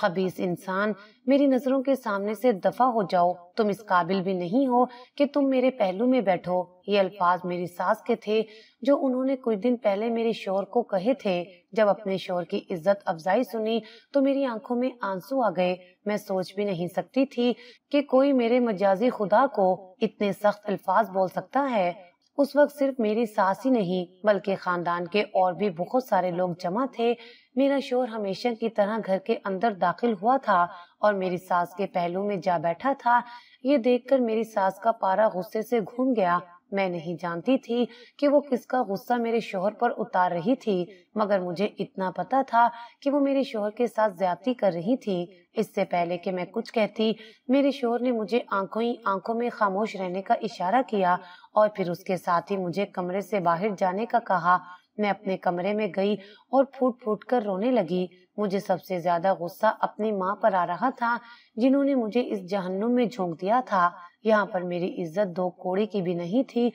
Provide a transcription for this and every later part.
खबीस इंसान मेरी नजरों के सामने से दफा हो जाओ तुम इस काबिल भी नहीं हो कि तुम मेरे पहलू में बैठो ये अल्फाज मेरी सास के थे जो उन्होंने कुछ दिन पहले मेरे शोर को कहे थे जब अपने शोर की इज्जत अफजाई सुनी तो मेरी आंखों में आंसू आ गए मैं सोच भी नहीं सकती थी कि कोई मेरे मजाजी खुदा को इतने सख्त अल्फाज बोल सकता है उस वक्त सिर्फ मेरी सास ही नहीं बल्कि खानदान के और भी बहुत सारे लोग जमा थे मेरा शोर हमेशा की तरह घर के अंदर दाखिल हुआ था और मेरी सास के पहलू में जा बैठा था ये देखकर मेरी सास का पारा गुस्से से घूम गया मैं नहीं जानती थी कि वो किसका गुस्सा मेरे शोहर पर उतार रही थी मगर मुझे इतना पता था कि वो मेरे शोहर के साथ ज्यादती कर रही थी इससे पहले कि मैं कुछ कहती मेरे शोहर ने मुझे आंखों ही आंखों में खामोश रहने का इशारा किया और फिर उसके साथ ही मुझे कमरे से बाहर जाने का कहा मैं अपने कमरे में गई और फूट फूट कर रोने लगी मुझे सबसे ज्यादा गुस्सा अपनी माँ पर आ रहा था जिन्होंने मुझे इस जहन्नुम में झोंक दिया था यहाँ पर मेरी इज्जत दो कोड़े की भी नहीं थी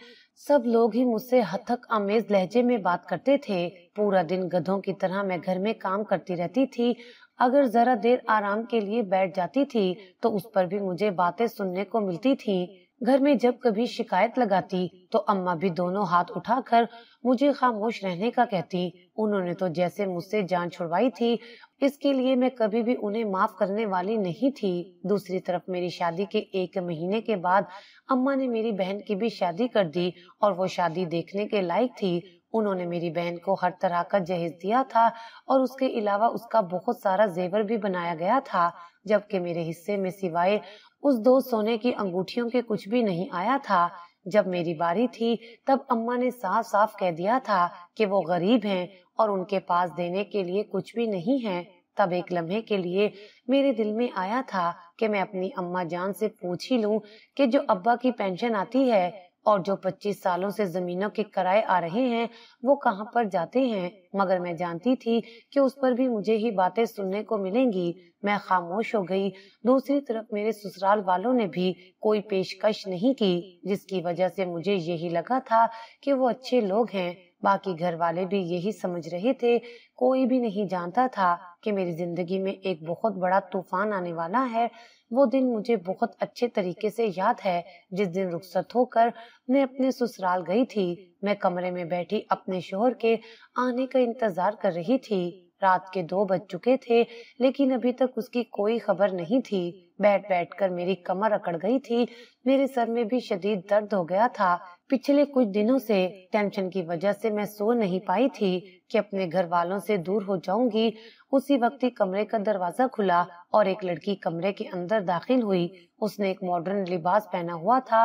सब लोग ही मुझसे हथक अमेज लहजे में बात करते थे पूरा दिन गधों की तरह मैं घर में काम करती रहती थी अगर जरा देर आराम के लिए बैठ जाती थी तो उस पर भी मुझे बातें सुनने को मिलती थी घर में जब कभी शिकायत लगाती तो अम्मा भी दोनों हाथ उठाकर मुझे खामोश रहने का कहती उन्होंने तो जैसे मुझसे जान छुड़वाई थी इसके लिए मैं कभी भी उन्हें माफ करने वाली नहीं थी दूसरी तरफ मेरी शादी के एक महीने के बाद अम्मा ने मेरी बहन की भी शादी कर दी और वो शादी देखने के लायक थी उन्होंने मेरी बहन को हर तरह का जहेज दिया था और उसके अलावा उसका बहुत सारा जेवर भी बनाया गया था जबकि मेरे हिस्से में सिवाय उस दो सोने की अंगूठियों के कुछ भी नहीं आया था जब मेरी बारी थी तब अम्मा ने साफ साफ कह दिया था कि वो गरीब हैं और उनके पास देने के लिए कुछ भी नहीं है तब एक लम्हे के लिए मेरे दिल में आया था कि मैं अपनी अम्मा जान से पूछ ही लूं कि जो अब्बा की पेंशन आती है और जो 25 सालों से जमीनों के किराए आ रहे हैं वो कहाँ पर जाते हैं मगर मैं जानती थी कि उस पर भी मुझे ही बातें सुनने को मिलेंगी मैं खामोश हो गई दूसरी तरफ मेरे ससुराल वालों ने भी कोई पेशकश नहीं की जिसकी वजह से मुझे यही लगा था कि वो अच्छे लोग हैं बाकी घर वाले भी यही समझ रहे थे कोई भी नहीं जानता था कि मेरी जिंदगी में एक बहुत बड़ा तूफान आने वाला है वो दिन मुझे बहुत अच्छे तरीके से याद है जिस दिन रुखसत होकर मैं अपने ससुराल गई थी मैं कमरे में बैठी अपने शोहर के आने का इंतजार कर रही थी रात के दो बज चुके थे लेकिन अभी तक उसकी कोई खबर नहीं थी बैठ बैठ कर मेरी कमर अकड़ गई थी मेरे सर में भी शदीद दर्द हो गया था पिछले कुछ दिनों से टेंशन की वजह से मैं सो नहीं पाई थी कि अपने घर वालों से दूर हो जाऊंगी उसी वक्त ही कमरे का दरवाजा खुला और एक लड़की कमरे के अंदर दाखिल हुई उसने एक मॉडर्न लिबास पहना हुआ था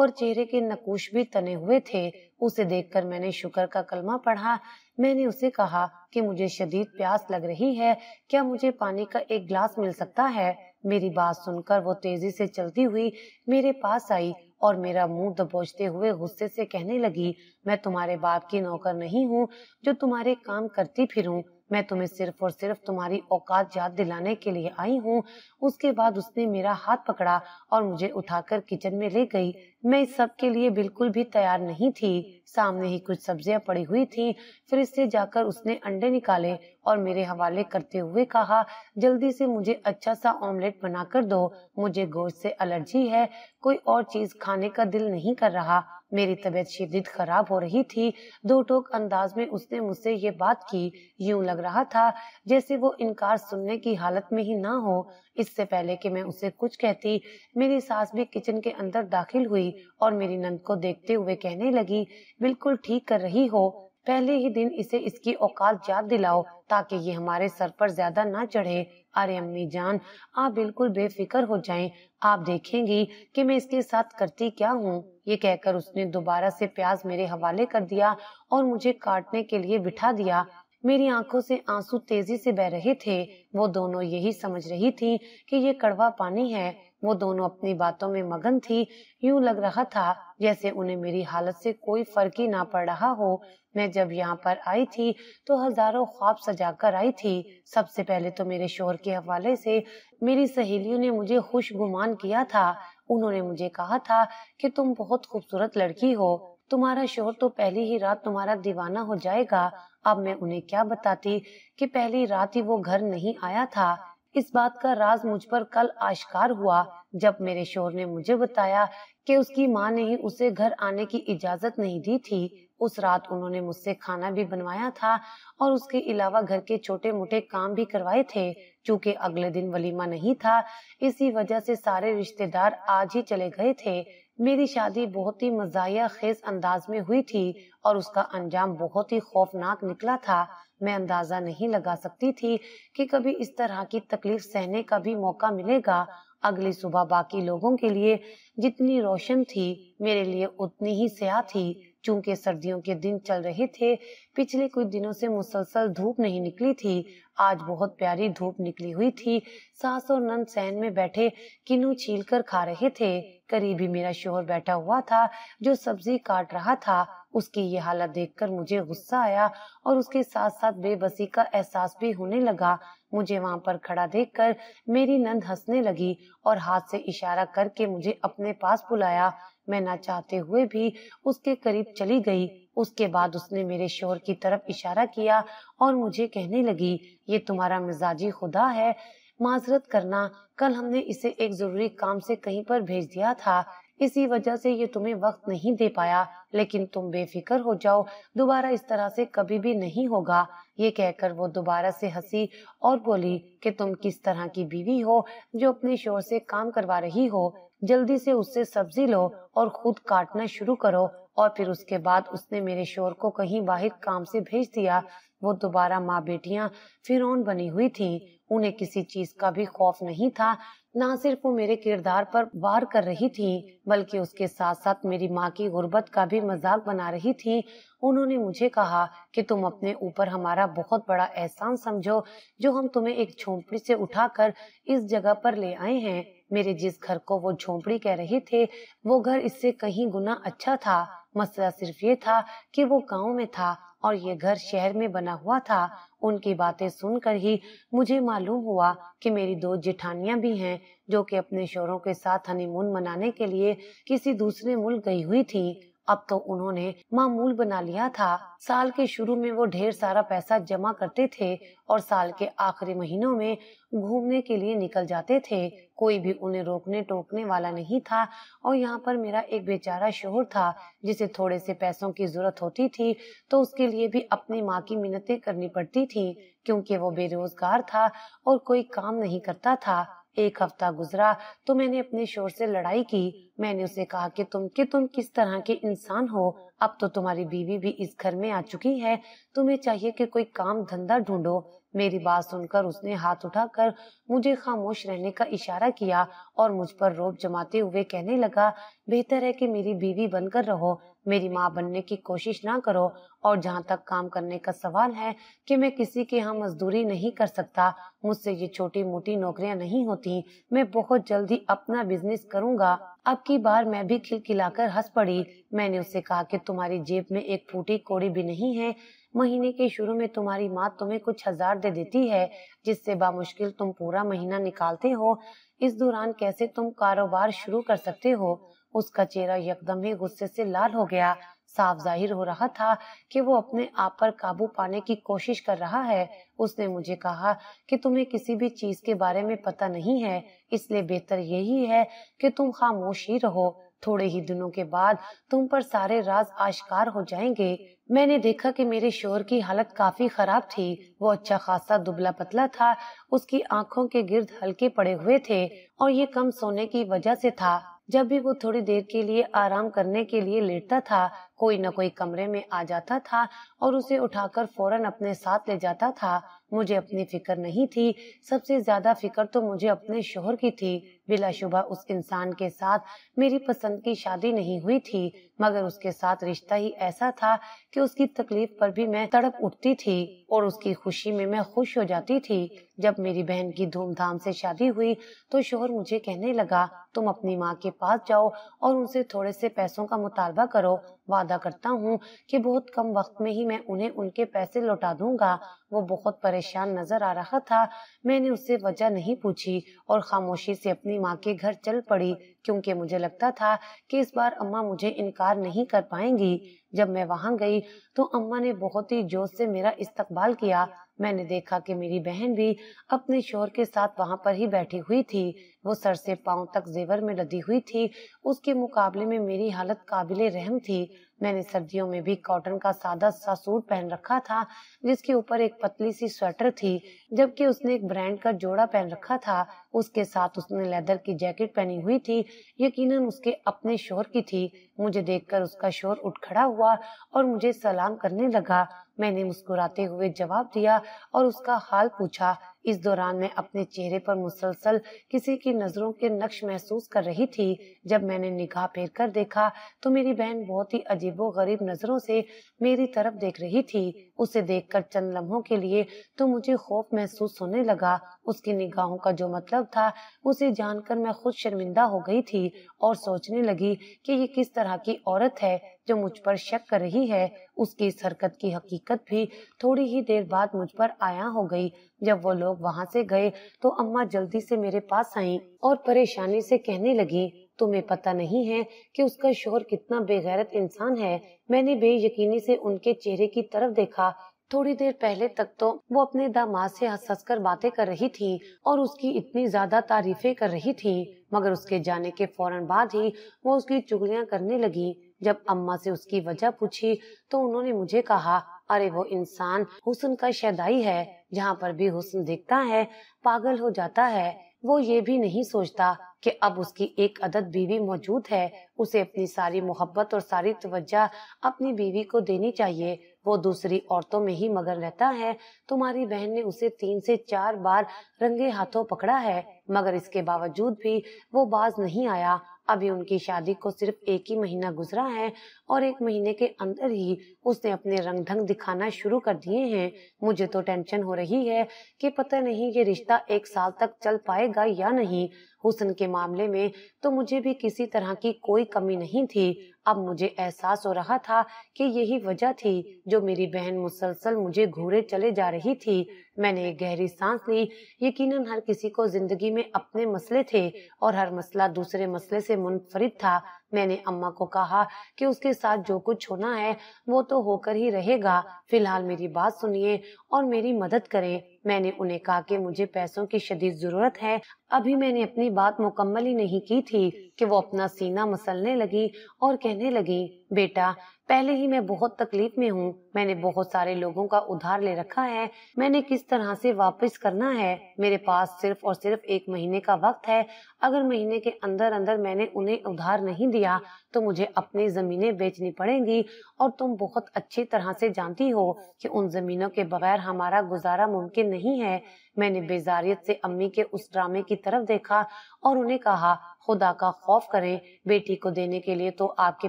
और चेहरे के नकूश भी तने हुए थे उसे देखकर मैंने शुक्र का कलमा पढ़ा मैंने उसे कहा कि मुझे शदीद प्यास लग रही है क्या मुझे पानी का एक गिलास मिल सकता है मेरी बात सुनकर वो तेजी से चलती हुई मेरे पास आई और मेरा मुंह दबोचते हुए गुस्से से कहने लगी मैं तुम्हारे बाप की नौकर नहीं हूँ जो तुम्हारे काम करती फिरूं मैं तुम्हें सिर्फ और सिर्फ तुम्हारी औकात याद दिलाने के लिए आई हूँ उसके बाद उसने मेरा हाथ पकड़ा और मुझे उठाकर किचन में ले गई मैं इस सब के लिए बिल्कुल भी तैयार नहीं थी सामने ही कुछ सब्जियां पड़ी हुई थी फिर इससे जाकर उसने अंडे निकाले और मेरे हवाले करते हुए कहा जल्दी से मुझे अच्छा सा ऑमलेट बनाकर दो मुझे गोश्त से एलर्जी है कोई और चीज खाने का दिल नहीं कर रहा मेरी तबीयत शदीद खराब हो रही थी दो टोक अंदाज में उसने मुझसे ये बात की यूं लग रहा था जैसे वो इनकार सुनने की हालत में ही ना हो इससे पहले कि मैं उसे कुछ कहती मेरी सास भी किचन के अंदर दाखिल हुई और मेरी नंद को देखते हुए कहने लगी बिल्कुल ठीक कर रही हो पहले ही दिन इसे इसकी औकात याद दिलाओ ताकि ये हमारे सर पर ज्यादा ना चढ़े अरे अम्मी जान आप बिल्कुल बेफिक्र हो जाएं आप देखेंगी कि मैं इसके साथ करती क्या हूँ ये कहकर उसने दोबारा से प्याज मेरे हवाले कर दिया और मुझे काटने के लिए बिठा दिया मेरी आंखों से आंसू तेजी से बह रहे थे वो दोनों यही समझ रही थी कि ये कड़वा पानी है वो दोनों अपनी बातों में मगन थी यूं लग रहा था जैसे उन्हें मेरी हालत से कोई फर्क ही ना पड़ रहा हो मैं जब यहाँ पर आई थी तो हजारों ख्वाब कर आई थी सबसे पहले तो मेरे शोहर के हवाले से मेरी सहेलियों ने मुझे खुश गुमान किया था उन्होंने मुझे कहा था कि तुम बहुत खूबसूरत लड़की हो तुम्हारा शोहर तो पहली ही रात तुम्हारा दीवाना हो जाएगा अब मैं उन्हें क्या बताती कि पहली रात ही वो घर नहीं आया था इस बात का राज मुझ पर कल आश्कार हुआ जब मेरे शोर ने मुझे बताया कि उसकी माँ ने ही उसे घर आने की इजाजत नहीं दी थी उस रात उन्होंने मुझसे खाना भी बनवाया था और उसके अलावा घर के छोटे मोटे काम भी करवाए थे क्योंकि अगले दिन वलीमा नहीं था इसी वजह से सारे रिश्तेदार आज ही चले गए थे मेरी शादी बहुत ही मजाया खेज अंदाज में हुई थी और उसका अंजाम बहुत ही खौफनाक निकला था मैं अंदाजा नहीं लगा सकती थी कि कभी इस तरह की तकलीफ सहने का भी मौका मिलेगा अगली सुबह बाकी लोगों के लिए जितनी रोशन थी मेरे लिए उतनी ही स्याह थी चूंकि सर्दियों के दिन चल रहे थे पिछले कुछ दिनों से मुसलसल धूप नहीं निकली थी आज बहुत प्यारी धूप निकली हुई थी सास और नंद सैन में बैठे किन्नू छील कर खा रहे थे करीबी मेरा शोहर बैठा हुआ था जो सब्जी काट रहा था उसकी ये हालत देखकर मुझे गुस्सा आया और उसके साथ साथ बेबसी का एहसास भी होने लगा मुझे वहाँ पर खड़ा देखकर मेरी नंद हंसने लगी और हाथ से इशारा करके मुझे अपने पास बुलाया मैं ना चाहते हुए भी उसके करीब चली गई उसके बाद उसने मेरे शोर की तरफ इशारा किया और मुझे कहने लगी ये तुम्हारा मिजाजी खुदा है माजरत करना कल हमने इसे एक जरूरी काम से कहीं पर भेज दिया था इसी वजह से ये तुम्हें वक्त नहीं दे पाया लेकिन तुम बेफिक्र हो जाओ दोबारा इस तरह से कभी भी नहीं होगा ये कहकर वो दोबारा से हंसी और बोली कि तुम किस तरह की बीवी हो जो अपने शोर से काम करवा रही हो जल्दी से उससे सब्जी लो और खुद काटना शुरू करो और फिर उसके बाद उसने मेरे शोर को कहीं बाहर काम से भेज दिया वो दोबारा माँ बेटिया फिर बनी हुई थी उन्हें किसी चीज का भी खौफ नहीं था ना सिर्फ वो मेरे किरदार पर वार कर रही थी बल्कि उसके साथ साथ मेरी माँ की गुर्बत का भी मजाक बना रही थी उन्होंने मुझे कहा कि तुम अपने ऊपर हमारा बहुत बड़ा एहसान समझो जो हम तुम्हें एक झोंपड़ी से उठाकर इस जगह पर ले आए हैं मेरे जिस घर को वो झोपड़ी कह रहे थे वो घर इससे कहीं गुना अच्छा था मसला सिर्फ ये था कि वो गांव में था और ये घर शहर में बना हुआ था उनकी बातें सुनकर ही मुझे मालूम हुआ कि मेरी दो जिठानिया भी हैं जो कि अपने शोरों के साथ हनीमून मनाने के लिए किसी दूसरे मुल्क गई हुई थी अब तो उन्होंने मामूल बना लिया था साल के शुरू में वो ढेर सारा पैसा जमा करते थे और साल के आखिरी महीनों में घूमने के लिए निकल जाते थे कोई भी उन्हें रोकने टोकने वाला नहीं था और यहाँ पर मेरा एक बेचारा शोहर था जिसे थोड़े से पैसों की जरूरत होती थी तो उसके लिए भी अपनी माँ की मिन्नतें करनी पड़ती थी क्योंकि वो बेरोजगार था और कोई काम नहीं करता था एक हफ्ता गुजरा तो मैंने अपने शोर से लड़ाई की मैंने उसे कहा कि तुम कि तुम किस तरह के इंसान हो अब तो तुम्हारी बीवी भी इस घर में आ चुकी है तुम्हें चाहिए कि कोई काम धंधा ढूंढो मेरी बात सुनकर उसने हाथ उठाकर मुझे खामोश रहने का इशारा किया और मुझ पर रोब जमाते हुए कहने लगा बेहतर है कि मेरी बीवी बनकर रहो मेरी माँ बनने की कोशिश ना करो और जहाँ तक काम करने का सवाल है कि मैं किसी के यहाँ मजदूरी नहीं कर सकता मुझसे ये छोटी मोटी नौकरियाँ नहीं होती मैं बहुत जल्दी अपना बिजनेस करूँगा अब की बार मैं भी खिलखिलाकर हंस पड़ी मैंने उससे कहा कि तुम्हारी जेब में एक फूटी कोड़ी भी नहीं है महीने के शुरू में तुम्हारी माँ तुम्हें कुछ हजार दे देती है जिससे बामुश्किल तुम पूरा महीना निकालते हो इस दौरान कैसे तुम कारोबार शुरू कर सकते हो उसका चेहरा यकदम ही गुस्से से लाल हो गया साफ जाहिर हो रहा था कि वो अपने आप पर काबू पाने की कोशिश कर रहा है उसने मुझे कहा कि तुम्हें किसी भी चीज के बारे में पता नहीं है इसलिए बेहतर यही है कि तुम खामोश ही रहो थोड़े ही दिनों के बाद तुम पर सारे राज आश्कार हो जाएंगे मैंने देखा कि मेरे शोहर की हालत काफी खराब थी वो अच्छा खासा दुबला पतला था उसकी आंखों के गिर्द हल्के पड़े हुए थे और ये कम सोने की वजह से था जब भी वो थोड़ी देर के लिए आराम करने के लिए लेटता था कोई न कोई कमरे में आ जाता था और उसे उठाकर फौरन अपने साथ ले जाता था मुझे अपनी फिक्र नहीं थी सबसे ज्यादा फिक्र तो मुझे अपने शोहर की थी बिलाशुबा उस इंसान के साथ मेरी पसंद की शादी नहीं हुई थी मगर उसके साथ रिश्ता ही ऐसा था कि उसकी तकलीफ पर भी मैं तड़प उठती थी और उसकी खुशी में मैं खुश हो जाती थी जब मेरी बहन की धूमधाम से शादी हुई तो शोहर मुझे कहने लगा तुम अपनी माँ के पास जाओ और उनसे थोड़े से पैसों का मुतालबा करो वादा करता हूँ कि बहुत कम वक्त में ही मैं उन्हें उनके पैसे लौटा दूंगा वो बहुत परेशान परेशान नजर आ रहा था मैंने उससे वजह नहीं पूछी और खामोशी से अपनी माँ के घर चल पड़ी क्योंकि मुझे लगता था कि इस बार अम्मा मुझे इनकार नहीं कर पाएंगी जब मैं वहां गई तो अम्मा ने बहुत ही जोश से मेरा इस्तकबाल किया मैंने देखा कि मेरी बहन भी अपने शोर के साथ वहां पर ही बैठी हुई थी वो सर से पांव तक जेवर में लदी हुई थी उसके मुकाबले में मेरी हालत काबिले रहम थी मैंने सर्दियों में भी कॉटन का सादा सा सूट पहन रखा था जिसके ऊपर एक पतली सी स्वेटर थी जबकि उसने एक ब्रांड का जोड़ा पहन रखा था उसके साथ उसने लेदर की जैकेट पहनी हुई थी यकीनन उसके अपने शोर की थी मुझे देखकर उसका शोर उठ खड़ा हुआ और मुझे सलाम करने लगा मैंने मुस्कुराते हुए जवाब दिया और उसका हाल पूछा इस दौरान मैं अपने चेहरे पर मुसलसल किसी की नजरों के नक्श महसूस कर रही थी जब मैंने निगाह फेर कर देखा तो मेरी बहन बहुत ही अजीबो गरीब नजरों से मेरी तरफ देख रही थी उसे देखकर चंद लम्हों के लिए तो मुझे खौफ महसूस होने लगा उसकी निगाहों का जो मतलब था उसे जानकर मैं खुद शर्मिंदा हो गई थी और सोचने लगी कि ये किस तरह की औरत है जो मुझ पर शक कर रही है उसकी इस हरकत की हकीकत भी थोड़ी ही देर बाद मुझ पर आया हो गई जब वो लोग लोग वहाँ से गए तो अम्मा जल्दी से मेरे पास आई और परेशानी से कहने लगी तुम्हें पता नहीं है कि उसका शोर कितना बेगैरत इंसान है मैंने बेयकीनी से उनके चेहरे की तरफ देखा थोड़ी देर पहले तक तो वो अपने दामाद से हंस हंस कर बातें कर रही थी और उसकी इतनी ज्यादा तारीफें कर रही थी मगर उसके जाने के फौरन बाद ही वो उसकी चुगलियां करने लगी जब अम्मा से उसकी वजह पूछी तो उन्होंने मुझे कहा अरे वो इंसान हुसन का शदाई है जहाँ पर भी हुसन दिखता है पागल हो जाता है वो ये भी नहीं सोचता कि अब उसकी एक अदद बीवी मौजूद है उसे अपनी सारी मोहब्बत और सारी तवज्जा अपनी बीवी को देनी चाहिए वो दूसरी औरतों में ही मगर रहता है तुम्हारी बहन ने उसे तीन से चार बार रंगे हाथों पकड़ा है मगर इसके बावजूद भी वो बाज नहीं आया अभी उनकी शादी को सिर्फ एक ही महीना गुजरा है और एक महीने के अंदर ही उसने अपने रंग ढंग दिखाना शुरू कर दिए हैं मुझे तो टेंशन हो रही है कि पता नहीं ये रिश्ता एक साल तक चल पाएगा या नहीं हुसन के मामले में तो मुझे भी किसी तरह की कोई कमी नहीं थी अब मुझे एहसास हो रहा था कि यही वजह थी जो मेरी बहन मुसलसल मुझे घूरे चले जा रही थी मैंने एक गहरी सांस ली यकीनन हर किसी को जिंदगी में अपने मसले थे और हर मसला दूसरे मसले से मुनफरिद था मैंने अम्मा को कहा कि उसके साथ जो कुछ होना है वो तो होकर ही रहेगा फिलहाल मेरी बात सुनिए और मेरी मदद करें मैंने उन्हें कहा कि मुझे पैसों की शदीद जरूरत है अभी मैंने अपनी बात मुकम्मल ही नहीं की थी कि वो अपना सीना मसलने लगी और कहने लगी बेटा पहले ही मैं बहुत तकलीफ में हूँ मैंने बहुत सारे लोगों का उधार ले रखा है मैंने किस तरह से वापस करना है मेरे पास सिर्फ और सिर्फ एक महीने का वक्त है अगर महीने के अंदर अंदर मैंने उन्हें उधार नहीं दिया तो मुझे अपनी जमीनें बेचनी पड़ेंगी और तुम बहुत अच्छी तरह से जानती हो कि उन जमीनों के बगैर हमारा गुजारा मुमकिन नहीं है मैंने बेजारियत से अम्मी के उस ड्रामे की तरफ देखा और उन्हें कहा खुदा का खौफ करें बेटी को देने के लिए तो आपके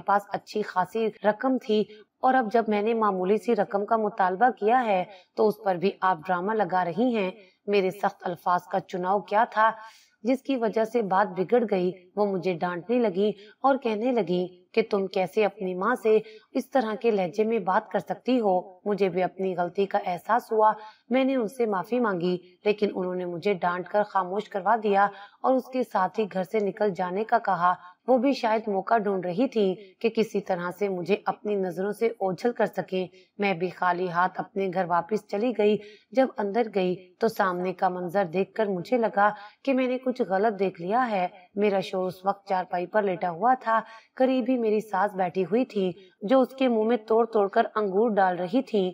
पास अच्छी खासी रकम थी और अब जब मैंने मामूली सी रकम का मुतालबा किया है तो उस पर भी आप ड्रामा लगा रही हैं मेरे सख्त अल्फाज का चुनाव क्या था जिसकी वजह से बात बिगड़ गई वो मुझे डांटने लगी और कहने लगी कि तुम कैसे अपनी माँ से इस तरह के लहजे में बात कर सकती हो मुझे भी अपनी गलती का एहसास हुआ मैंने उनसे माफ़ी मांगी लेकिन उन्होंने मुझे डांट कर खामोश करवा दिया और उसके साथ ही घर से निकल जाने का कहा वो भी शायद मौका ढूंढ रही थी कि किसी तरह से मुझे अपनी नजरों से ओझल कर सके मैं भी खाली हाथ अपने घर वापस चली गई जब अंदर गई तो सामने का मंजर देखकर मुझे लगा कि मैंने कुछ गलत देख लिया है मेरा शोर उस वक्त चारपाई पर लेटा हुआ था करीब ही मेरी सास बैठी हुई थी जो उसके मुंह में तोड़ तोड़ कर अंगूर डाल रही थी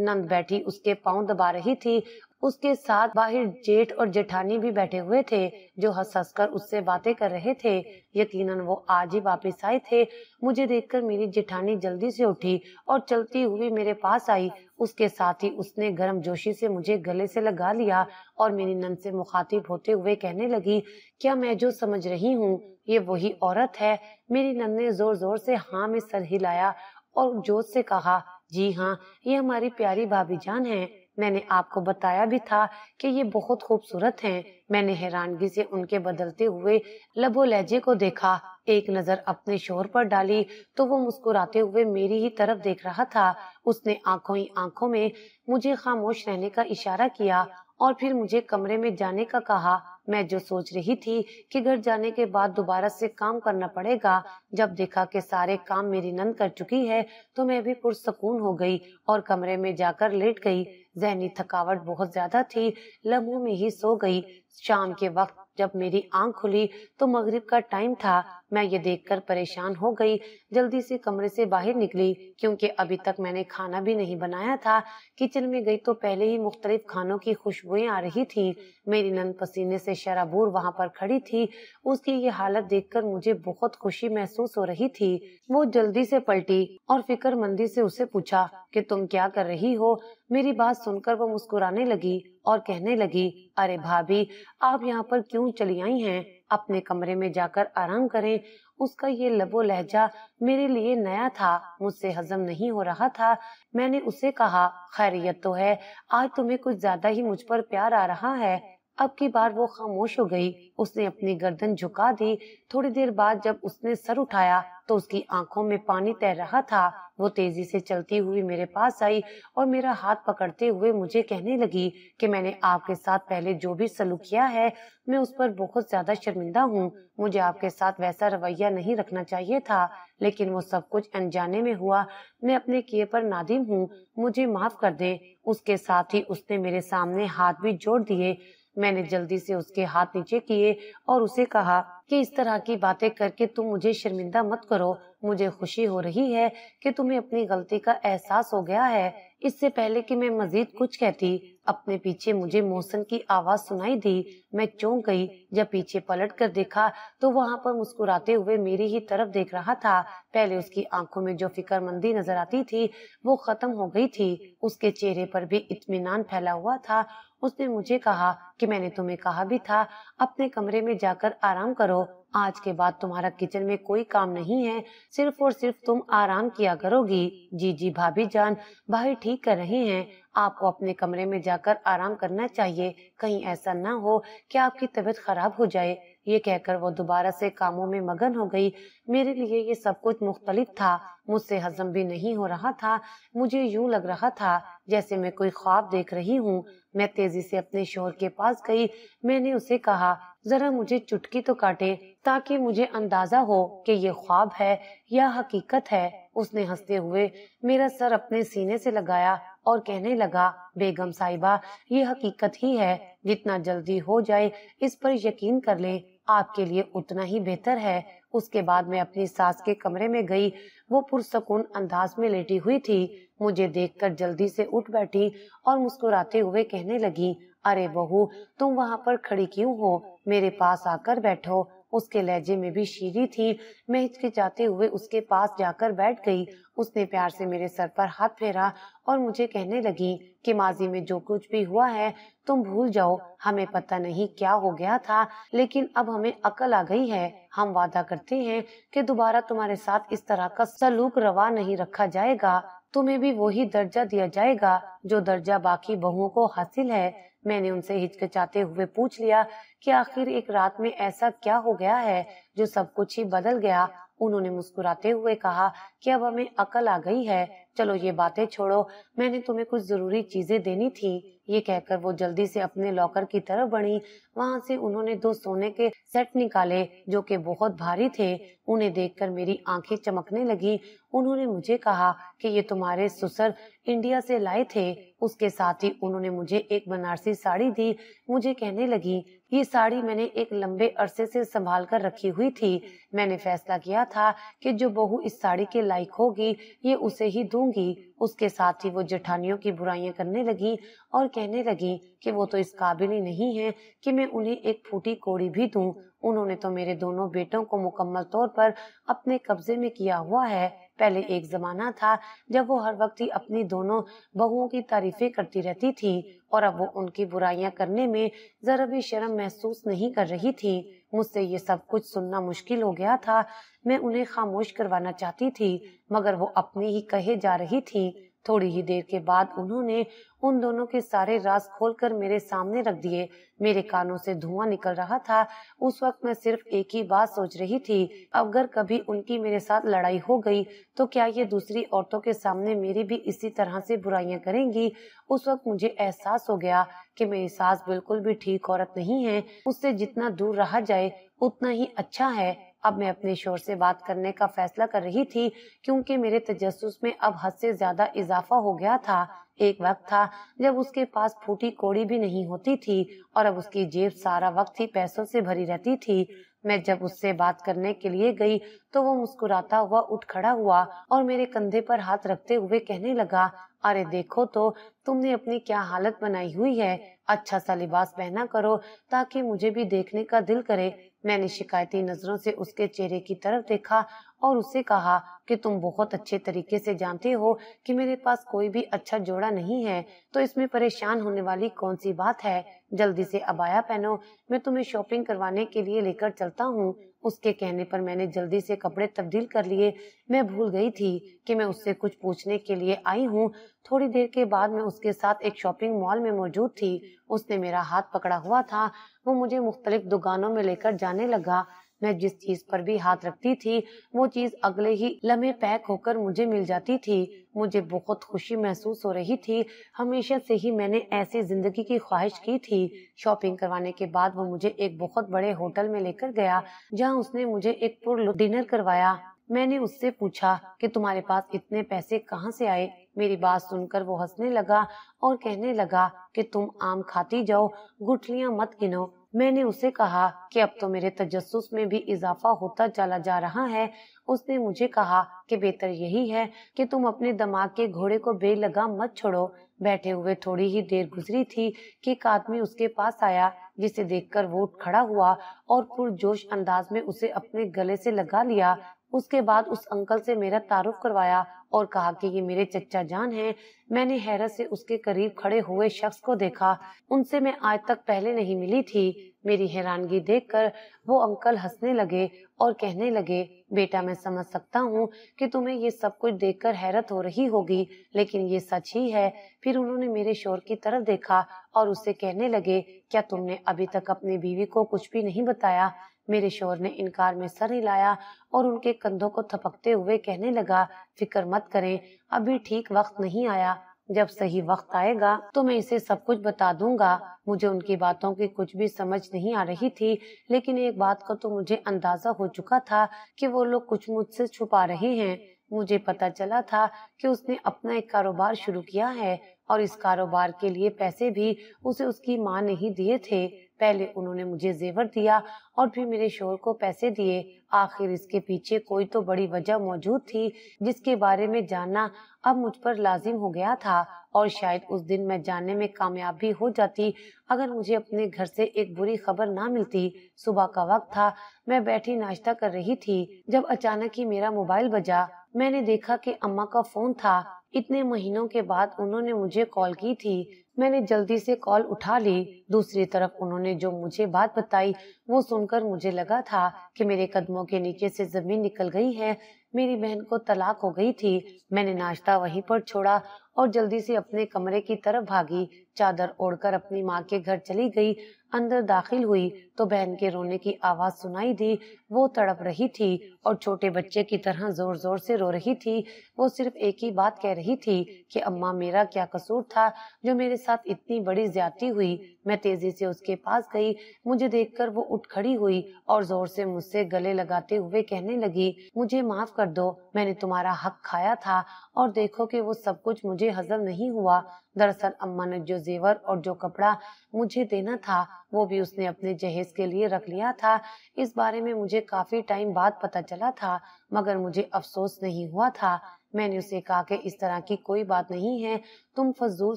नंद बैठी उसके पांव दबा रही थी उसके साथ बाहर जेठ और जेठानी भी बैठे हुए थे जो हंस हंस कर उससे बातें कर रहे थे यकीनन वो आज ही वापस आए थे मुझे देखकर मेरी जेठानी जल्दी से उठी और चलती हुई मेरे पास आई उसके साथ ही उसने गर्म जोशी से मुझे गले से लगा लिया और मेरी नन से मुखातिब होते हुए कहने लगी क्या मैं जो समझ रही हूँ ये वही औरत है मेरी नन ने जोर जोर से हाँ में सर हिलाया और जोत से कहा जी हाँ ये हमारी प्यारी भाभी जान है मैंने आपको बताया भी था कि ये बहुत खूबसूरत हैं। मैंने हैरानगी से उनके बदलते हुए लबो लहजे को देखा एक नजर अपने शोर पर डाली तो वो मुस्कुराते हुए मेरी ही तरफ देख रहा था उसने आंखों ही आंखों में मुझे खामोश रहने का इशारा किया और फिर मुझे कमरे में जाने का कहा मैं जो सोच रही थी कि घर जाने के बाद दोबारा से काम करना पड़ेगा जब देखा कि सारे काम मेरी नंद कर चुकी है तो मैं भी पुरसकून हो गई और कमरे में जाकर लेट गई जहनी थकावट बहुत ज्यादा थी लम्हों में ही सो गई शाम के वक्त जब मेरी आंख खुली तो मगरिब का टाइम था मैं ये देखकर परेशान हो गई जल्दी से कमरे से बाहर निकली क्योंकि अभी तक मैंने खाना भी नहीं बनाया था किचन में गई तो पहले ही मुख्तलिफ खानों की खुशबुएं आ रही थी मेरी नंद पसीने से शराबूर वहां पर खड़ी थी उसकी ये हालत देखकर मुझे बहुत खुशी महसूस हो रही थी वो जल्दी से पलटी और फिक्रमंदी से उसे पूछा कि तुम क्या कर रही हो मेरी बात सुनकर वो मुस्कुराने लगी और कहने लगी अरे भाभी आप यहाँ पर क्यों चली आई हैं अपने कमरे में जाकर आराम करें उसका ये लबो लहजा मेरे लिए नया था मुझसे हजम नहीं हो रहा था मैंने उसे कहा खैरियत तो है आज तुम्हें कुछ ज्यादा ही मुझ पर प्यार आ रहा है अब की बार वो खामोश हो गई उसने अपनी गर्दन झुका दी थोड़ी देर बाद जब उसने सर उठाया तो उसकी आंखों में पानी तैर रहा था वो तेजी से चलती हुई मेरे पास आई और मेरा हाथ पकड़ते हुए मुझे कहने लगी कि मैंने आपके साथ पहले जो भी सलूक किया है मैं उस पर बहुत ज्यादा शर्मिंदा हूँ मुझे आपके साथ वैसा रवैया नहीं रखना चाहिए था लेकिन वो सब कुछ अनजाने में हुआ मैं अपने किए पर नादिम हूँ मुझे माफ कर दे उसके साथ ही उसने मेरे सामने हाथ भी जोड़ दिए मैंने जल्दी से उसके हाथ नीचे किए और उसे कहा कि इस तरह की बातें करके तुम मुझे शर्मिंदा मत करो मुझे खुशी हो रही है कि तुम्हें अपनी गलती का एहसास हो गया है इससे पहले कि मैं मजीद कुछ कहती अपने पीछे मुझे मोहसन की आवाज सुनाई दी मैं चौंक गई जब पीछे पलट कर देखा तो वहाँ पर मुस्कुराते हुए मेरी ही तरफ देख रहा था पहले उसकी आंखों में जो फिक्रमंदी नजर आती थी वो खत्म हो गई थी उसके चेहरे पर भी इत्मीनान फैला हुआ था उसने मुझे कहा कि मैंने तुम्हें कहा भी था अपने कमरे में जाकर आराम करो आज के बाद तुम्हारा किचन में कोई काम नहीं है सिर्फ और सिर्फ तुम आराम किया करोगी जी जी भाभी जान भाई ठीक कर रहे हैं आपको अपने कमरे में जाकर आराम करना चाहिए कहीं ऐसा ना हो कि आपकी तबीयत खराब हो जाए ये कहकर वो दोबारा से कामों में मगन हो गई मेरे लिए ये सब कुछ मुख्तलिफ था मुझसे हजम भी नहीं हो रहा था मुझे यूं लग रहा था जैसे मैं कोई ख्वाब देख रही हूँ मैं तेजी से अपने शोर के पास गई मैंने उसे कहा जरा मुझे चुटकी तो काटे ताकि मुझे अंदाजा हो कि ये ख्वाब है या हकीकत है उसने हंसते हुए मेरा सर अपने सीने से लगाया और कहने लगा बेगम साहिबा ये हकीकत ही है जितना जल्दी हो जाए इस पर यकीन कर ले आपके लिए उतना ही बेहतर है उसके बाद मैं अपनी सास के कमरे में गई वो पुरसकून अंदाज में लेटी हुई थी मुझे देखकर जल्दी से उठ बैठी और मुस्कुराते हुए कहने लगी अरे बहू तुम वहाँ पर खड़ी क्यों हो मेरे पास आकर बैठो उसके लहजे में भी शीरी थी मैं हिचकिचाते हुए उसके पास जाकर बैठ गई उसने प्यार से मेरे सर पर हाथ फेरा और मुझे कहने लगी कि माजी में जो कुछ भी हुआ है तुम भूल जाओ हमें पता नहीं क्या हो गया था लेकिन अब हमें अकल आ गई है हम वादा करते हैं कि दोबारा तुम्हारे साथ इस तरह का सलूक रवा नहीं रखा जाएगा तुम्हें भी वही दर्जा दिया जाएगा जो दर्जा बाकी बहुओं को हासिल है मैंने उनसे हिचकिचाते हुए पूछ लिया कि आखिर एक रात में ऐसा क्या हो गया है जो सब कुछ ही बदल गया उन्होंने मुस्कुराते हुए कहा कि अब हमें अकल आ गई है चलो ये बातें छोड़ो मैंने तुम्हें कुछ जरूरी चीजें देनी थी ये कहकर वो जल्दी से अपने लॉकर की तरफ बढ़ी वहाँ से उन्होंने दो सोने के सेट निकाले जो कि बहुत भारी थे उन्हें देखकर मेरी आंखें चमकने लगी उन्होंने मुझे कहा कि ये तुम्हारे सुसर इंडिया से लाए थे उसके साथ ही उन्होंने मुझे एक बनारसी साड़ी दी मुझे कहने लगी ये साड़ी मैंने एक लंबे अरसे से संभाल कर रखी हुई थी मैंने फैसला किया था कि जो बहू इस साड़ी के लायक होगी ये उसे ही दूंगी उसके साथ ही वो जेठानियों की बुराइयां करने लगी और कहने लगी कि वो तो इस काबिल ही नहीं है कि मैं उन्हें एक फूटी कोड़ी भी दूं उन्होंने तो मेरे दोनों बेटों को मुकम्मल तौर पर अपने कब्जे में किया हुआ है पहले एक जमाना था जब वो हर वक्त ही अपनी दोनों बहुओं की तारीफें करती रहती थी और अब वो उनकी बुराइयां करने में जरा भी शर्म महसूस नहीं कर रही थी मुझसे ये सब कुछ सुनना मुश्किल हो गया था मैं उन्हें खामोश करवाना चाहती थी मगर वो अपने ही कहे जा रही थी थोड़ी ही देर के बाद उन्होंने उन दोनों के सारे राज खोलकर मेरे सामने रख दिए मेरे कानों से धुआं निकल रहा था उस वक्त मैं सिर्फ एक ही बात सोच रही थी अगर कभी उनकी मेरे साथ लड़ाई हो गई तो क्या ये दूसरी औरतों के सामने मेरी भी इसी तरह से बुराइयां करेंगी उस वक्त मुझे एहसास हो गया कि मेरी सास बिल्कुल भी ठीक औरत नहीं है उससे जितना दूर रहा जाए उतना ही अच्छा है अब मैं अपने शोर से बात करने का फैसला कर रही थी क्योंकि मेरे तजस में अब हद से ज्यादा इजाफा हो गया था एक वक्त था जब उसके पास फूटी कोड़ी भी नहीं होती थी और अब उसकी जेब सारा वक्त ही पैसों से भरी रहती थी मैं जब उससे बात करने के लिए गई तो वो मुस्कुराता हुआ उठ खड़ा हुआ और मेरे कंधे पर हाथ रखते हुए कहने लगा अरे देखो तो तुमने अपनी क्या हालत बनाई हुई है अच्छा सा लिबास पहना करो ताकि मुझे भी देखने का दिल करे मैंने शिकायती नजरों से उसके चेहरे की तरफ देखा और उसे कहा कि तुम बहुत अच्छे तरीके से जानते हो कि मेरे पास कोई भी अच्छा जोड़ा नहीं है तो इसमें परेशान होने वाली कौन सी बात है जल्दी से अबाया पहनो मैं तुम्हें शॉपिंग करवाने के लिए लेकर चलता हूँ उसके कहने पर मैंने जल्दी से कपड़े तब्दील कर लिए मैं भूल गई थी कि मैं उससे कुछ पूछने के लिए आई हूँ थोड़ी देर के बाद मैं उसके साथ एक शॉपिंग मॉल में मौजूद थी उसने मेरा हाथ पकड़ा हुआ था वो मुझे मुख्तलिफ दुकानों में लेकर जाने लगा मैं जिस चीज पर भी हाथ रखती थी वो चीज अगले ही लम्हे पैक होकर मुझे मिल जाती थी मुझे बहुत खुशी महसूस हो रही थी हमेशा से ही मैंने ऐसी जिंदगी की ख्वाहिश की थी शॉपिंग करवाने के बाद वो मुझे एक बहुत बड़े होटल में लेकर गया जहाँ उसने मुझे एक पुर डिनर करवाया मैंने उससे पूछा कि तुम्हारे पास इतने पैसे कहाँ से आए मेरी बात सुनकर वो हंसने लगा और कहने लगा कि तुम आम खाती जाओ गुठलियाँ मत गिनो मैंने उसे कहा कि अब तो मेरे तजस में भी इजाफा होता चला जा रहा है उसने मुझे कहा कि बेहतर यही है कि तुम अपने दिमाग के घोड़े को बेलगाम मत छोड़ो बैठे हुए थोड़ी ही देर गुजरी थी कि एक आदमी उसके पास आया जिसे देखकर वो खड़ा हुआ और पुरजोश अंदाज में उसे अपने गले से लगा लिया उसके बाद उस अंकल से मेरा तारुफ करवाया और कहा कि ये मेरे चचा जान हैं। मैंने हैरत से उसके करीब खड़े हुए शख्स को देखा उनसे मैं आज तक पहले नहीं मिली थी मेरी हैरानगी देखकर वो अंकल हंसने लगे और कहने लगे बेटा मैं समझ सकता हूँ कि तुम्हें ये सब कुछ देखकर हैरत हो रही होगी लेकिन ये सच ही है फिर उन्होंने मेरे शोर की तरफ देखा और उससे कहने लगे क्या तुमने अभी तक अपनी बीवी को कुछ भी नहीं बताया मेरे शोर ने इनकार में सर हिलाया और उनके कंधों को थपकते हुए कहने लगा फिक्र मत करें अभी ठीक वक्त नहीं आया जब सही वक्त आएगा तो मैं इसे सब कुछ बता दूंगा मुझे उनकी बातों की कुछ भी समझ नहीं आ रही थी लेकिन एक बात का तो मुझे अंदाजा हो चुका था कि वो लोग कुछ मुझसे छुपा रहे हैं मुझे पता चला था कि उसने अपना एक कारोबार शुरू किया है और इस कारोबार के लिए पैसे भी उसे उसकी माँ नहीं दिए थे पहले उन्होंने मुझे जेवर दिया और फिर मेरे शोर को पैसे दिए आखिर इसके पीछे कोई तो बड़ी वजह मौजूद थी जिसके बारे में जानना अब मुझ पर लाजिम हो गया था और शायद उस दिन मैं जानने में कामयाब भी हो जाती अगर मुझे अपने घर से एक बुरी खबर ना मिलती सुबह का वक्त था मैं बैठी नाश्ता कर रही थी जब अचानक ही मेरा मोबाइल बजा मैंने देखा कि अम्मा का फोन था इतने महीनों के बाद उन्होंने मुझे कॉल की थी मैंने जल्दी से कॉल उठा ली दूसरी तरफ उन्होंने जो मुझे बात बताई वो सुनकर मुझे लगा था कि मेरे कदमों के नीचे से जमीन निकल गई है मेरी बहन को तलाक हो गई थी मैंने नाश्ता वहीं पर छोड़ा और जल्दी से अपने कमरे की तरफ भागी चादर ओढ़कर अपनी माँ के घर चली गई अंदर दाखिल हुई तो बहन के रोने की आवाज सुनाई दी वो तड़प रही थी और छोटे बच्चे की तरह जोर जोर से रो रही थी वो सिर्फ एक ही बात कह रही थी कि अम्मा मेरा क्या कसूर था जो मेरे साथ इतनी बड़ी ज्यादा हुई मैं तेजी से उसके पास गई मुझे देखकर वो उठ खड़ी हुई और जोर से मुझसे गले लगाते हुए कहने लगी मुझे माफ कर दो मैंने तुम्हारा हक खाया था और देखो कि वो सब कुछ मुझे हजम नहीं हुआ दरअसल अम्मा ने जो जेवर और जो कपड़ा मुझे देना था वो भी उसने अपने जहेज के लिए रख लिया था इस बारे में मुझे काफी टाइम बाद पता चला था मगर मुझे अफसोस नहीं हुआ था मैंने उसे कहा कि इस तरह की कोई बात नहीं है तुम फजूल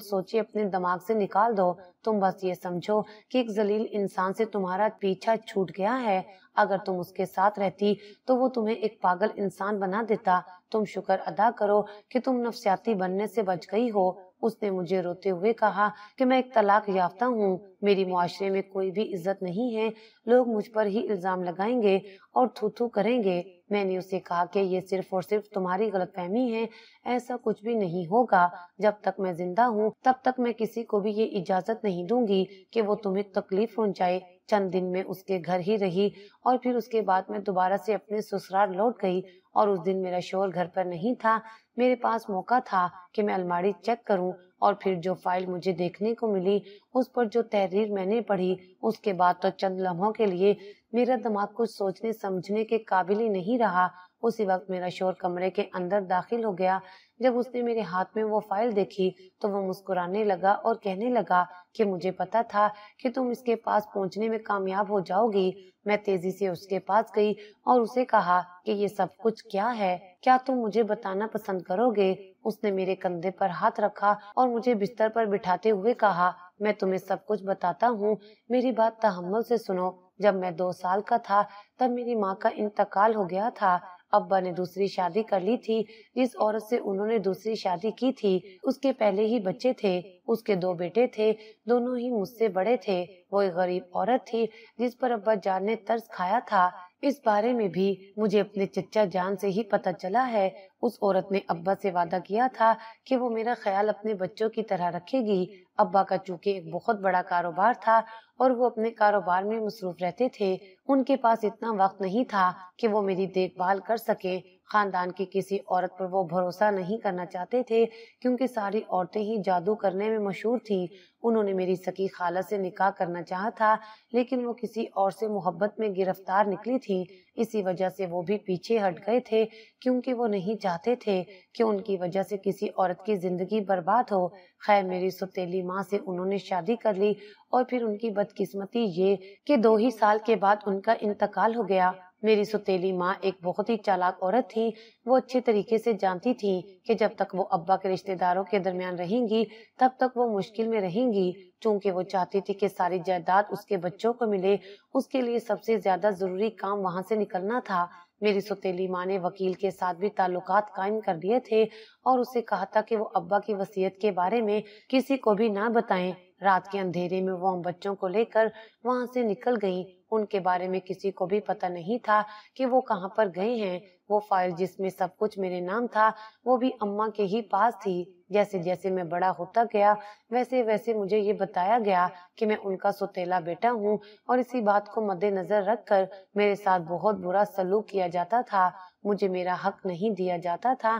सोचे अपने दिमाग से निकाल दो तुम बस ये समझो कि एक जलील इंसान से तुम्हारा पीछा छूट गया है अगर तुम उसके साथ रहती तो वो तुम्हें एक पागल इंसान बना देता तुम शुक्र अदा करो कि तुम नफसियाती बनने से बच गई हो उसने मुझे रोते हुए कहा कि मैं एक तलाक याफ्ता हूँ मेरी मुआशरे में कोई भी इज्जत नहीं है लोग मुझ पर ही इल्ज़ाम लगाएंगे और थू थू करेंगे मैंने उसे कहा कि ये सिर्फ और सिर्फ तुम्हारी गलतफहमी है ऐसा कुछ भी नहीं होगा जब तक मैं जिंदा हूँ तब तक मैं किसी को भी ये इजाज़त नहीं दूंगी कि वो तुम्हें तकलीफ पहुंचाए चंद दिन में उसके घर ही रही और फिर उसके बाद में दोबारा से अपने ससुराल लौट गई और उस दिन मेरा शोर घर पर नहीं था मेरे पास मौका था कि मैं अलमारी चेक करूं और फिर जो फाइल मुझे देखने को मिली उस पर जो तहरीर मैंने पढ़ी उसके बाद तो चंद लम्हों के लिए मेरा दिमाग कुछ सोचने समझने के काबिल ही नहीं रहा उसी वक्त मेरा शोर कमरे के अंदर दाखिल हो गया जब उसने मेरे हाथ में वो फाइल देखी तो वो मुस्कुराने लगा और कहने लगा कि मुझे पता था कि तुम इसके पास पहुंचने में कामयाब हो जाओगी मैं तेजी से उसके पास गई और उसे कहा कि ये सब कुछ क्या है क्या तुम मुझे बताना पसंद करोगे उसने मेरे कंधे पर हाथ रखा और मुझे बिस्तर पर बिठाते हुए कहा मैं तुम्हें सब कुछ बताता हूँ मेरी बात तहमल से सुनो जब मैं दो साल का था तब मेरी माँ का इंतकाल हो गया था अब्बा ने दूसरी शादी कर ली थी जिस औरत से उन्होंने दूसरी शादी की थी उसके पहले ही बच्चे थे उसके दो बेटे थे दोनों ही मुझसे बड़े थे वो एक गरीब औरत थी जिस पर अब्बा जान ने तर्स खाया था इस बारे में भी मुझे अपने चचा जान से ही पता चला है उस औरत ने अब्बा से वादा किया था कि वो मेरा ख्याल अपने बच्चों की तरह रखेगी अब्बा का चूंकि एक बहुत बड़ा कारोबार था और वो अपने कारोबार में मसरूफ रहते थे उनके पास इतना वक्त नहीं था कि वो मेरी देखभाल कर सके खानदान की किसी औरत पर वो भरोसा नहीं करना चाहते थे क्योंकि सारी औरतें ही जादू करने में मशहूर थीं उन्होंने मेरी सकी खाला से निकाह करना चाहा था लेकिन वो किसी और से मोहब्बत में गिरफ्तार निकली थी इसी वजह से वो भी पीछे हट गए थे क्योंकि वो नहीं चाहते थे कि उनकी वजह से किसी औरत की जिंदगी बर्बाद हो खैर मेरी सुतेली माँ से उन्होंने शादी कर ली और फिर उनकी बदकिस्मती ये कि दो ही साल के बाद उनका इंतकाल हो गया मेरी सुतीली माँ एक बहुत ही चालाक औरत थी वो अच्छे तरीके से जानती थी कि जब तक वो अब्बा के रिश्तेदारों के दरमियान रहेंगी तब तक वो मुश्किल में रहेंगी क्योंकि वो चाहती थी कि सारी जायदाद उसके बच्चों को मिले उसके लिए सबसे ज्यादा जरूरी काम वहाँ से निकलना था मेरी सुतीली माँ ने वकील के साथ भी ताल्लुक कायम कर लिए थे और उसे कहा था कि वो अब्बा की वसीयत के बारे में किसी को भी ना बताएं रात के अंधेरे में वो हम बच्चों को लेकर वहाँ से निकल गयी उनके बारे में किसी को भी पता नहीं था कि वो कहाँ पर गए हैं वो फाइल जिसमें सब कुछ मेरे नाम था वो भी अम्मा के ही पास थी जैसे जैसे मैं बड़ा होता गया वैसे वैसे मुझे ये बताया गया कि मैं उनका सुतेला बेटा हूँ और इसी बात को मद्देनजर रखकर मेरे साथ बहुत बुरा सलूक किया जाता था मुझे मेरा हक नहीं दिया जाता था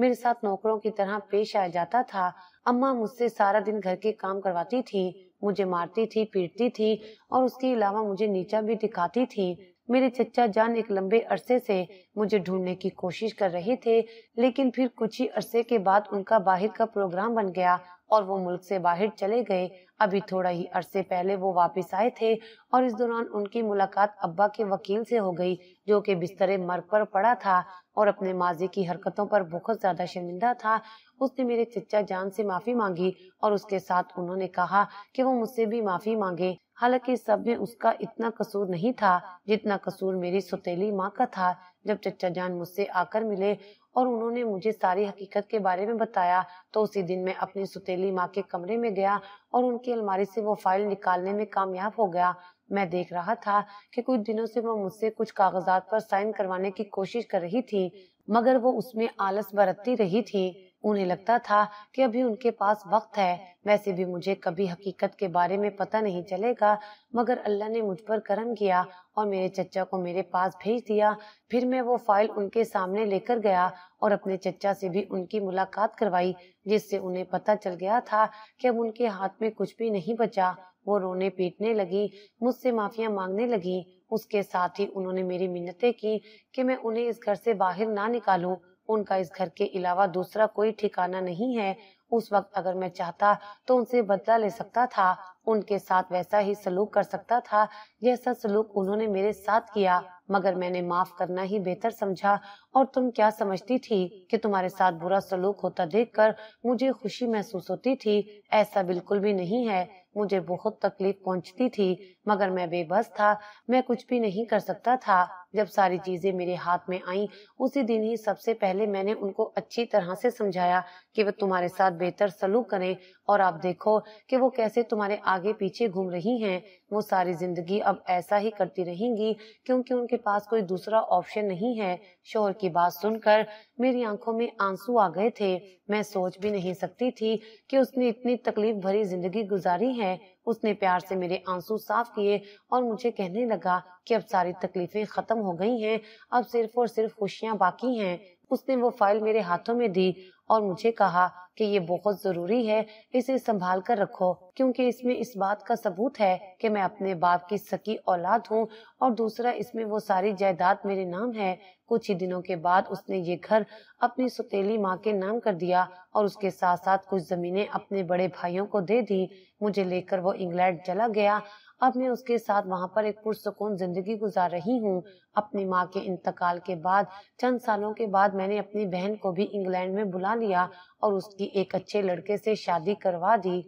मेरे साथ नौकरों की तरह पेश आया जाता था अम्मा मुझसे सारा दिन घर के काम करवाती थी मुझे मारती थी पीटती थी और उसके अलावा मुझे नीचा भी दिखाती थी मेरे चचा जान एक लंबे अरसे से मुझे ढूंढने की कोशिश कर रहे थे लेकिन फिर कुछ ही अरसे के बाद उनका बाहर का प्रोग्राम बन गया और वो मुल्क से बाहर चले गए अभी थोड़ा ही अरसे पहले वो वापस आए थे और इस दौरान उनकी मुलाकात अब्बा के वकील से हो गई जो कि बिस्तरे मर्ग पर पड़ा था और अपने माजी की हरकतों पर बहुत ज्यादा शर्मिंदा था उसने मेरे चचा जान से माफी मांगी और उसके साथ उन्होंने कहा कि वो मुझसे भी माफी मांगे हालांकि सब में उसका इतना कसूर नहीं था जितना कसूर मेरी सुतेली माँ का था जब चचा जान मुझसे आकर मिले और उन्होंने मुझे सारी हकीकत के बारे में बताया तो उसी दिन मैं अपनी सुतेली माँ के कमरे में गया और उनकी अलमारी से वो फाइल निकालने में कामयाब हो गया मैं देख रहा था कि कुछ दिनों से वो मुझसे कुछ कागजात पर साइन करवाने की कोशिश कर रही थी मगर वो उसमें आलस बरतती रही थी उन्हें लगता था कि अभी उनके पास वक्त है वैसे भी मुझे कभी हकीकत के बारे में पता नहीं चलेगा मगर अल्लाह ने मुझ पर करम किया और मेरे चचा को मेरे पास भेज दिया फिर मैं वो फाइल उनके सामने लेकर गया और अपने चचा से भी उनकी मुलाकात करवाई जिससे उन्हें पता चल गया था कि अब उनके हाथ में कुछ भी नहीं बचा वो रोने पीटने लगी मुझसे माफिया मांगने लगी उसके साथ ही उन्होंने मेरी मिन्नतें की कि मैं उन्हें इस घर से बाहर ना निकालूं उनका इस घर के अलावा दूसरा कोई ठिकाना नहीं है उस वक्त अगर मैं चाहता तो उनसे बदला ले सकता था उनके साथ वैसा ही सलूक कर सकता था जैसा सलूक उन्होंने मेरे साथ किया मगर मैंने माफ करना ही बेहतर समझा और तुम क्या समझती थी कि तुम्हारे साथ बुरा सलूक होता देखकर मुझे खुशी महसूस होती थी ऐसा बिल्कुल भी नहीं है मुझे बहुत तकलीफ पहुंचती थी मगर मैं बेबस था मैं कुछ भी नहीं कर सकता था जब सारी चीजें मेरे हाथ में आईं उसी दिन ही सबसे पहले मैंने उनको अच्छी तरह से समझाया कि वो तुम्हारे साथ बेहतर सलूक करें और आप देखो कि वो कैसे तुम्हारे आगे पीछे घूम रही हैं वो सारी जिंदगी अब ऐसा ही करती रहेंगी क्योंकि उनके पास कोई दूसरा ऑप्शन नहीं है शोर की बात सुनकर मेरी आंखों में आंसू आ गए थे मैं सोच भी नहीं सकती थी कि उसने इतनी तकलीफ भरी जिंदगी गुजारी है उसने प्यार से मेरे आंसू साफ किए और मुझे कहने लगा कि अब सारी तकलीफें खत्म हो गई हैं अब सिर्फ और सिर्फ खुशियां बाकी हैं उसने वो फाइल मेरे हाथों में दी और मुझे कहा कि ये बहुत जरूरी है इसे संभाल कर रखो क्योंकि इसमें इस बात का सबूत है कि मैं अपने बाप की सकी औलाद हूँ और दूसरा इसमें वो सारी जायदाद मेरे नाम है कुछ ही दिनों के बाद उसने ये घर अपनी सुतेली माँ के नाम कर दिया और उसके साथ साथ कुछ जमीनें अपने बड़े भाइयों को दे दी मुझे लेकर वो इंग्लैंड चला गया अब मैं उसके साथ वहाँ पर एक पुरसकून जिंदगी गुजार रही हूँ अपनी माँ के इंतकाल के बाद चंद सालों के बाद मैंने अपनी बहन को भी इंग्लैंड में बुला लिया और उसकी एक अच्छे लड़के से शादी करवा दी